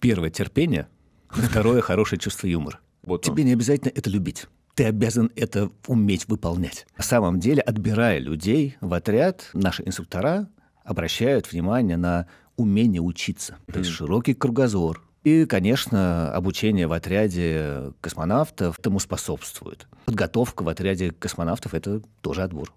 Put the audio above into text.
Первое — терпение. А второе — хорошее чувство юмора. Вот Тебе не обязательно это любить. Ты обязан это уметь выполнять. На самом деле, отбирая людей в отряд, наши инструктора обращают внимание на умение учиться. Mm-hmm. То есть широкий кругозор, и, конечно, обучение в отряде космонавтов этому способствует. Подготовка в отряде космонавтов — это тоже отбор.